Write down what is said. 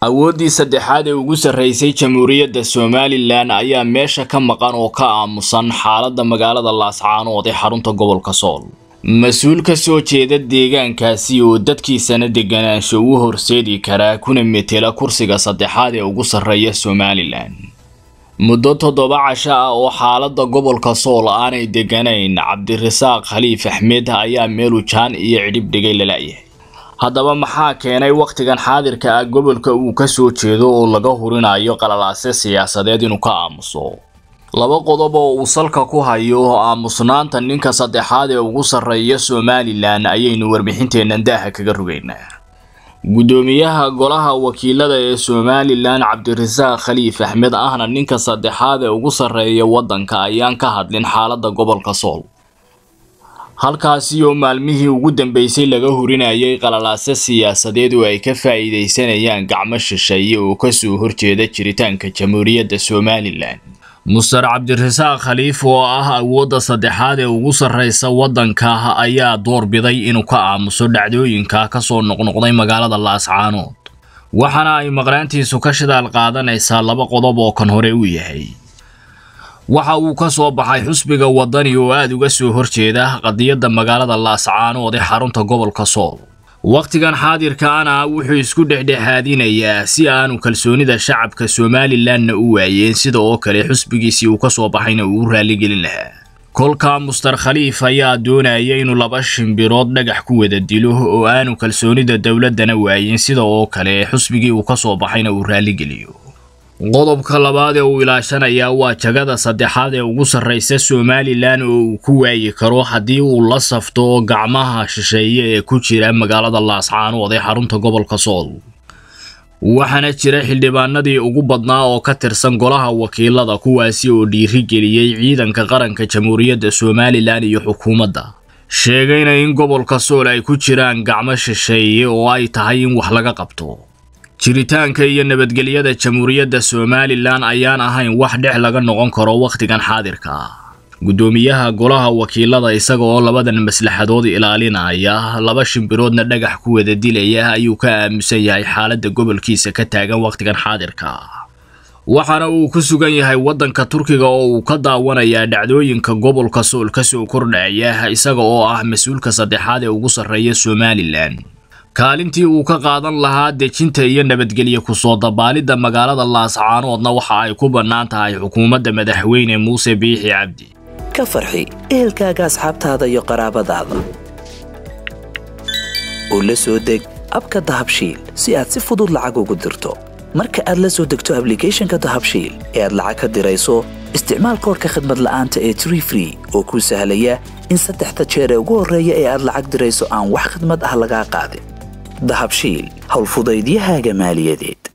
awooddii saddexaad ee ugu sarraysay jamhuuriyadda somalilan ayaa meesha ka maqan oo ka aamusan xaaladda magaalada laascaanood ee xarunta gobolka sool mas-uul ka soo jeeda deegaankaasi oo dadkiisana deganaansho u horseedi karaa kuna metela kursiga saddexaad ee ugu sarreeya somalilan muddo toddoba casha ah oo xaaladda gobolka sool aanay deganayn cabdirasaaq khaliif axmed ayaa jaan iyo cidhib dhigay lala-yahay haddaba maxaa keenay wakhtigan xaadirka ah gobolka uu ka soo jeedo oo laga hurinayo qalalaase siyaasadeed inuu ka aamuso laba qodob oo uu salka ku hayo aamusnaanta ninka saddexaad ee ugu sarreeya somalilan ayaynu warbixinteennan daaha kaga rogeynaa guddoomiyaha golaha wakiilada ee somalilan cabdirasaaq khaliif axmed ahna ninka saddexaad ee ugu sarreeya waddanka ayaan ka hadlin xaaladda gobolka sool halkaasi oo maalmihii ugu dambeysay laga hurinayay qalalaase siyaasadeed oo ay ka faa'iidaysanayaan gacmo shisheeye oo kasoo horjeeda jiritaanka jamhuuriyadda somalilan mustar cabdirasaaq khaliif oo ah awoodda saddexaad ee ugu sarraysa waddanka ayaa door biday inuu ka aamuso dhacdooyinka ka soo noqnoqday magaalada laascaanood waxaana ay maqnaantiisu ka shidaal qaadanaysaa laba qodob oo kan hore u yahay waxa uu ka soo baxay xusbiga wadani oo aad uga soo horjeeda qadiyadda magaalada laascaanood ee xarunta gobolka sool wakhtigan xaadirka ana wuxuu isku dhexdhexaadinayaa si aanu kalsoonida shacabka somalilanna u waayeen sida oo kale xusbigiisii uu ka soo baxayna uu u raalligelin lahaa kolka mustar khaliif ayaa doonaya inuu laba shimbirood dhagax ku wada dilo oo aanu kalsoonida dowladdana waayeen sida oo kale xusbigii uu ka soo baxayna uu raalligeliyo qodobka labaad ee uu ilaashanaya waa jagada saddexaad ee ugu sarraysa somalilan oo uu ku waayi karo haddii uu la safto gacmaha shisheeye ee ku jira magaalada laascaanood ee xarunta gobolka sool waxaana jira xildhibaanadii ugu badnaa oo ka tirsan golaha wakiilada kuwaasi oo dhiiri geliyey ciidanka qaranka jamhuuriyadda somalilan iyo xukuumadda sheegayna in gobolka sool ay ku jiraan gacmo shisheeye oo ay tahay in wax laga qabto jiritaanka iyo nabadgelyada jamhuuriyadda somalilan ayaan ahayn wax dhex laga noqon karo wakhtigan xaadirka ah guddoomiyaha golaha wakiilada isaga oo labadan maslaxadood ilaalinaya laba shimbiroodna dhagax ku wada dilaya ayuu ka aamusan yahay xaaladda gobolkiisa ka taagan wakhtigan xaadirka waxaana uu ku sugan yahay waddanka turkiga oo uu ka daawanayaa dhacdooyinka gobolka sool ka soo kordhaya isaga oo ah mas-uulka saddexaad ee ugu sarreeya somalilan kaalintii uu ka qaadan lahaa dejinta iyo nabadgelya ku soo dabaalidda magaalada laascaanoodna waxa ay ku bannaan tahay xukuumadda madaxweyne muuse biixi cabdi ka farxi ehelkaaga asxaabtaada iyo qaraabadaada oo la soo deg abka dahabshiil si aad si fudud lacag ugu dirto marka aad la soo degto ablicathonka dahabshiil ee aad lacag ka dirayso isticmaal koorka khadmad la'aanta ee tree free oo kuu sahlaya in saddexda jeer ee ugu horreeya ee aad lacag dirayso aan wax khidmad ah lagaa qaadin دهبشيل هەڵفودەی دی هاگەمالیە دێت